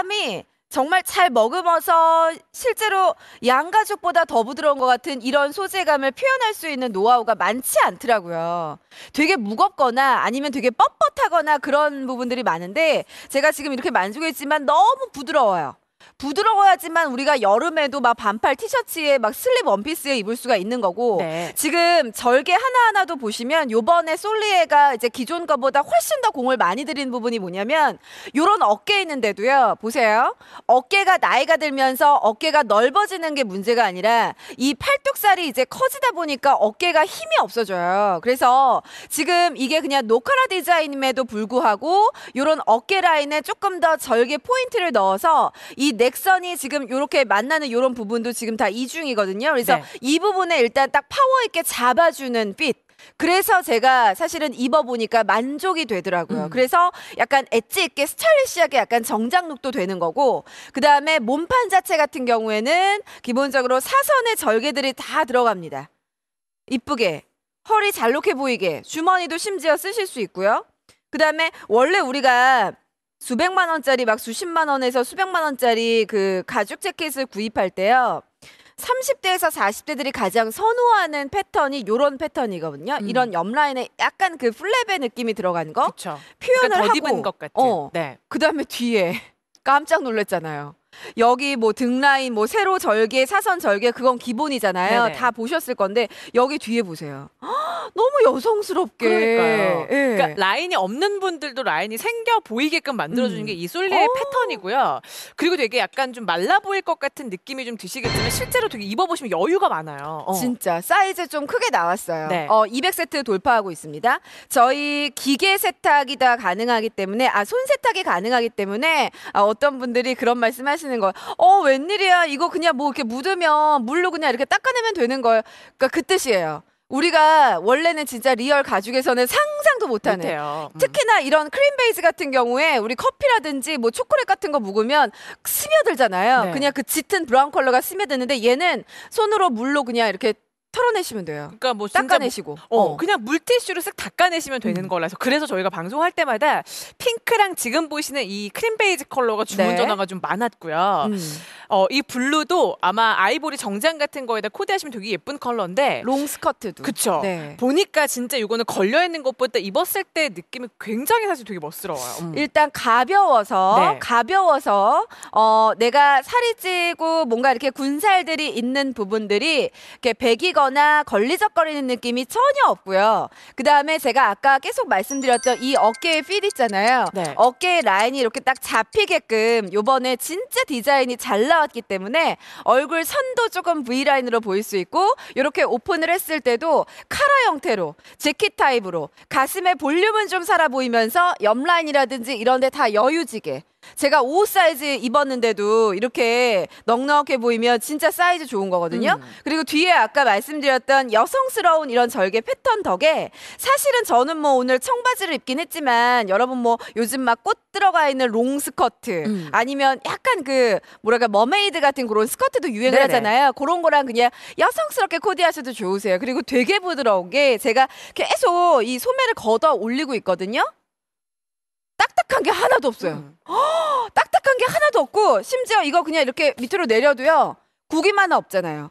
사람이 정말 잘 머금어서 실제로 양가죽보다 더 부드러운 것 같은 이런 소재감을 표현할 수 있는 노하우가 많지 않더라고요. 되게 무겁거나 아니면 되게 뻣뻣하거나 그런 부분들이 많은데 제가 지금 이렇게 만지고 있지만 너무 부드러워요. 부드러워야지만 우리가 여름에도 막 반팔 티셔츠에 막 슬립 원피스에 입을 수가 있는 거고 네. 지금 절개 하나하나도 보시면 요번에 솔리에가 이제 기존 거보다 훨씬 더 공을 많이 들인 부분이 뭐냐면 요런 어깨 에 있는데도요. 보세요. 어깨가 나이가 들면서 어깨가 넓어지는 게 문제가 아니라 이 팔뚝살이 이제 커지다 보니까 어깨가 힘이 없어져요. 그래서 지금 이게 그냥 노카라 디자인임에도 불구하고 요런 어깨 라인에 조금 더 절개 포인트를 넣어서 이이 넥선이 지금 이렇게 만나는 이런 부분도 지금 다 이중이거든요. 그래서 네. 이 부분에 일단 딱 파워 있게 잡아주는 빛. 그래서 제가 사실은 입어보니까 만족이 되더라고요. 음. 그래서 약간 엣지 있게 스타일리시하게 약간 정장 룩도 되는 거고, 그 다음에 몸판 자체 같은 경우에는 기본적으로 사선의 절개들이 다 들어갑니다. 이쁘게, 허리 잘록해 보이게, 주머니도 심지어 쓰실 수 있고요. 그 다음에 원래 우리가 수백만 원짜리 막 수십만 원에서 수백만 원짜리 그 가죽 재킷을 구입할 때요. 30대에서 40대들이 가장 선호하는 패턴이 요런 패턴이거든요. 음. 이런 옆라인에 약간 그 플랩의 느낌이 들어간 거. 그쵸. 표현을 그러니까 덧 하고 입은 것 같은. 어. 네. 그다음에 뒤에 깜짝 놀랐잖아요. 여기 뭐 등라인 뭐 세로 절개, 사선 절개 그건 기본이잖아요. 네네. 다 보셨을 건데 여기 뒤에 보세요. 너무 여성스럽게. 그러니까요. 예. 그러니까 라인이 없는 분들도 라인이 생겨 보이게끔 만들어주는 음. 게이 솔레의 어. 패턴이고요. 그리고 되게 약간 좀 말라 보일 것 같은 느낌이 좀 드시겠지만 실제로 되게 입어보시면 여유가 많아요. 어. 진짜 사이즈 좀 크게 나왔어요. 네. 어, 200세트 돌파하고 있습니다. 저희 기계 세탁이 다 가능하기 때문에 아손 세탁이 가능하기 때문에 아, 어떤 분들이 그런 말씀하시는 거예요. 어 웬일이야 이거 그냥 뭐 이렇게 묻으면 물로 그냥 이렇게 닦아내면 되는 거예요. 그러니까 그 뜻이에요. 우리가 원래는 진짜 리얼 가죽에서는 상상도 못하는 못 음. 특히나 이런 크림 베이스 같은 경우에 우리 커피라든지 뭐 초콜릿 같은 거 묵으면 스며들잖아요. 네. 그냥 그 짙은 브라운 컬러가 스며드는데 얘는 손으로 물로 그냥 이렇게 털어내시면 돼요. 그러니까 뭐 닦아내시고. 뭐, 어, 어, 그냥 물티슈로 싹 닦아내시면 되는 음. 거라서 그래서 저희가 방송할 때마다 핑크랑 지금 보시는 이 크림 베이지 컬러가 주문 네. 전화가 좀 많았고요. 음. 어, 이 블루도 아마 아이보리 정장 같은 거에다 코디하시면 되게 예쁜 컬러인데 롱 스커트도 그쵸 네. 보니까 진짜 이거는 걸려 있는 것보다 입었을 때 느낌이 굉장히 사실 되게 멋스러워요. 음. 일단 가벼워서 네. 가벼워서 어 내가 살이 찌고 뭔가 이렇게 군살들이 있는 부분들이 이렇게 베기거나 걸리적거리는 느낌이 전혀 없고요. 그 다음에 제가 아까 계속 말씀드렸던 이 어깨의 핏 있잖아요. 네. 어깨의 라인이 이렇게 딱 잡히게끔 요번에 진짜 디자인이 잘 나. 올라왔기 때문에 얼굴 선도 조금 V라인으로 보일 수 있고 이렇게 오픈을 했을 때도 카라 형태로 재킷 타입으로 가슴에 볼륨은 좀 살아 보이면서 옆라인이라든지 이런 데 다 여유지게 제가 5 사이즈 입었는데도 이렇게 넉넉해 보이면 진짜 사이즈 좋은 거거든요. 음. 그리고 뒤에 아까 말씀드렸던 여성스러운 이런 절개 패턴 덕에 사실은 저는 뭐 오늘 청바지를 입긴 했지만 여러분 뭐 요즘 막 꽃 들어가 있는 롱 스커트 음. 아니면 약간 그 뭐랄까 머메이드 같은 그런 스커트도 유행을 네네. 하잖아요. 그런 거랑 그냥 여성스럽게 코디하셔도 좋으세요. 그리고 되게 부드러운 게 제가 계속 이 소매를 걷어 올리고 있거든요. 딱딱한 게 하나도 없어요. 음. 게 하나도 없고 심지어 이거 그냥 이렇게 밑으로 내려도요. 구기만 없잖아요.